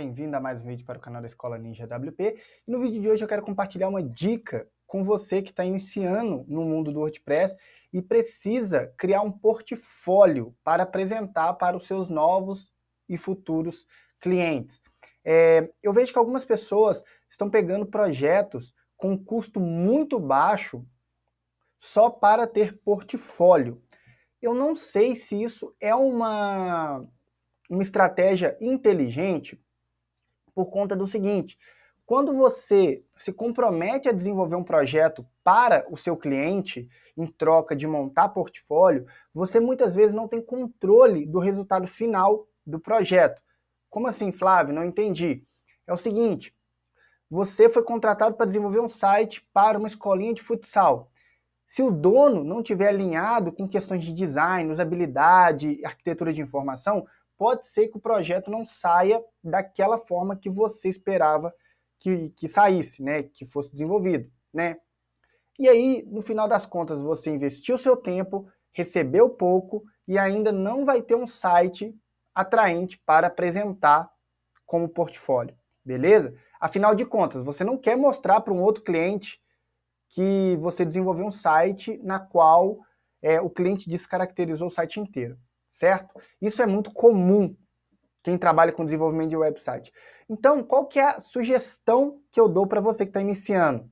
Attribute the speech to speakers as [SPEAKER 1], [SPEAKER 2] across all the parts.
[SPEAKER 1] Bem-vindo a mais um vídeo para o canal da Escola Ninja WP. E no vídeo de hoje eu quero compartilhar uma dica com você que está iniciando no mundo do WordPress e precisa criar um portfólio para apresentar para os seus novos e futuros clientes. É, eu vejo que algumas pessoas estão pegando projetos com custo muito baixo só para ter portfólio. Eu não sei se isso é uma, uma estratégia inteligente, por conta do seguinte: quando você se compromete a desenvolver um projeto para o seu cliente, em troca de montar portfólio, você muitas vezes não tem controle do resultado final do projeto. Como assim, Flávio? Não entendi. É o seguinte: você foi contratado para desenvolver um site para uma escolinha de futsal. Se o dono não tiver alinhado com questões de design, usabilidade, arquitetura de informação, pode ser que o projeto não saia daquela forma que você esperava que, que saísse, né? Que fosse desenvolvido, né? E aí, no final das contas, você investiu seu tempo, recebeu pouco e ainda não vai ter um site atraente para apresentar como portfólio, beleza? Afinal de contas, você não quer mostrar para um outro cliente que você desenvolveu um site na qual é, o cliente descaracterizou o site inteiro certo? Isso é muito comum quem trabalha com desenvolvimento de website. Então, qual que é a sugestão que eu dou para você que está iniciando?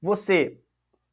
[SPEAKER 1] Você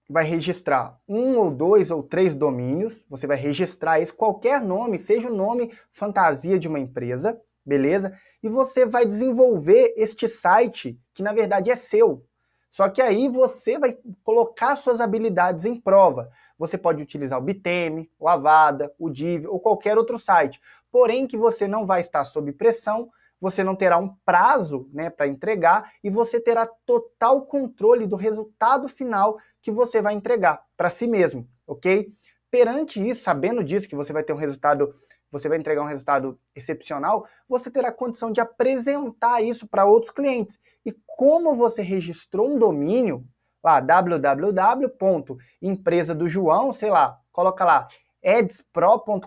[SPEAKER 1] vai registrar um ou dois ou três domínios, você vai registrar esse qualquer nome, seja o nome fantasia de uma empresa, beleza? E você vai desenvolver este site, que na verdade é seu. Só que aí você vai colocar suas habilidades em prova. Você pode utilizar o Biteme, o Avada, o Div ou qualquer outro site. Porém que você não vai estar sob pressão, você não terá um prazo né, para entregar e você terá total controle do resultado final que você vai entregar para si mesmo, ok? Perante isso, sabendo disso, que você vai ter um resultado, você vai entregar um resultado excepcional, você terá condição de apresentar isso para outros clientes. E como você registrou um domínio, lá www.empresa do João, sei lá, coloca lá edspro.com.br,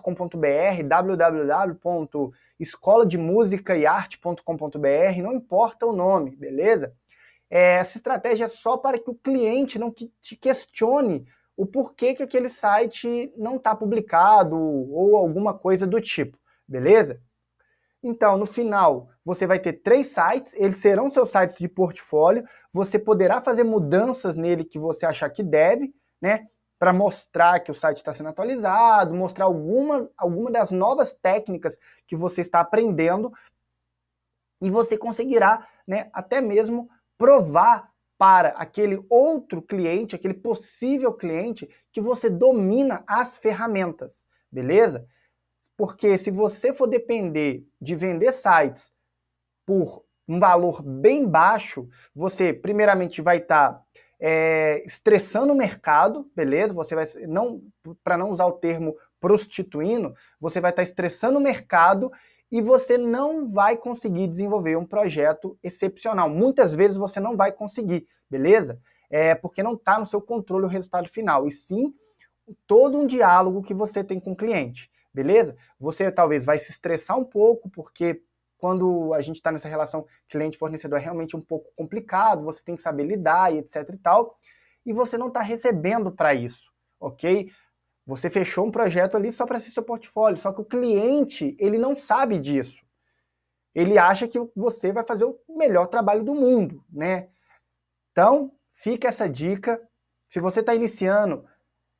[SPEAKER 1] www.escola de música e arte.com.br, não importa o nome, beleza? É, essa estratégia é só para que o cliente não te questione o porquê que aquele site não está publicado ou alguma coisa do tipo, beleza? Então, no final, você vai ter três sites, eles serão seus sites de portfólio, você poderá fazer mudanças nele que você achar que deve, né? Para mostrar que o site está sendo atualizado, mostrar alguma, alguma das novas técnicas que você está aprendendo, e você conseguirá né, até mesmo provar para aquele outro cliente, aquele possível cliente, que você domina as ferramentas, beleza? Porque se você for depender de vender sites por um valor bem baixo, você primeiramente vai estar tá, é, estressando o mercado, beleza? Você vai não para não usar o termo prostituindo, você vai estar tá estressando o mercado e você não vai conseguir desenvolver um projeto excepcional. Muitas vezes você não vai conseguir, beleza? É porque não está no seu controle o resultado final, e sim todo um diálogo que você tem com o cliente beleza? Você talvez vai se estressar um pouco, porque quando a gente está nessa relação cliente-fornecedor é realmente um pouco complicado, você tem que saber lidar e etc e tal, e você não está recebendo para isso, ok? Você fechou um projeto ali só para ser seu portfólio, só que o cliente, ele não sabe disso. Ele acha que você vai fazer o melhor trabalho do mundo, né? Então, fica essa dica. Se você está iniciando,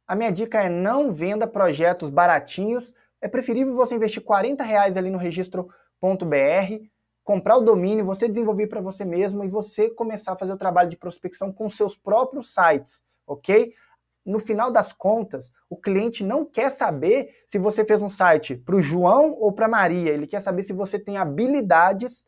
[SPEAKER 1] a minha dica é não venda projetos baratinhos é preferível você investir 40 reais ali no registro.br, comprar o domínio, você desenvolver para você mesmo e você começar a fazer o trabalho de prospecção com seus próprios sites, ok? No final das contas, o cliente não quer saber se você fez um site para o João ou para Maria. Ele quer saber se você tem habilidades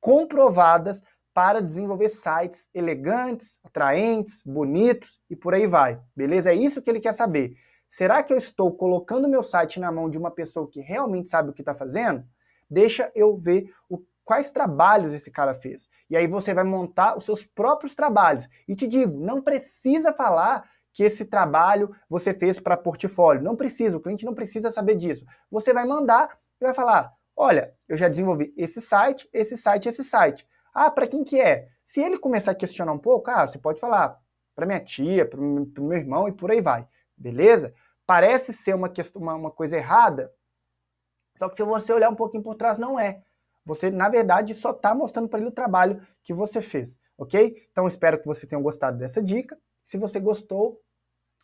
[SPEAKER 1] comprovadas para desenvolver sites elegantes, atraentes, bonitos e por aí vai. Beleza? É isso que ele quer saber. Será que eu estou colocando meu site na mão de uma pessoa que realmente sabe o que está fazendo? Deixa eu ver o, quais trabalhos esse cara fez. E aí você vai montar os seus próprios trabalhos. E te digo, não precisa falar que esse trabalho você fez para portfólio. Não precisa, o cliente não precisa saber disso. Você vai mandar e vai falar: olha, eu já desenvolvi esse site, esse site, esse site. Ah, para quem que é? Se ele começar a questionar um pouco, ah, você pode falar para minha tia, para o meu irmão e por aí vai. Beleza? Parece ser uma, questão, uma, uma coisa errada, só que se você olhar um pouquinho por trás, não é. Você, na verdade, só está mostrando para ele o trabalho que você fez, ok? Então, espero que você tenha gostado dessa dica. Se você gostou,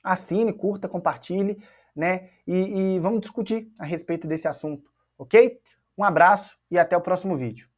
[SPEAKER 1] assine, curta, compartilhe, né? E, e vamos discutir a respeito desse assunto, ok? Um abraço e até o próximo vídeo.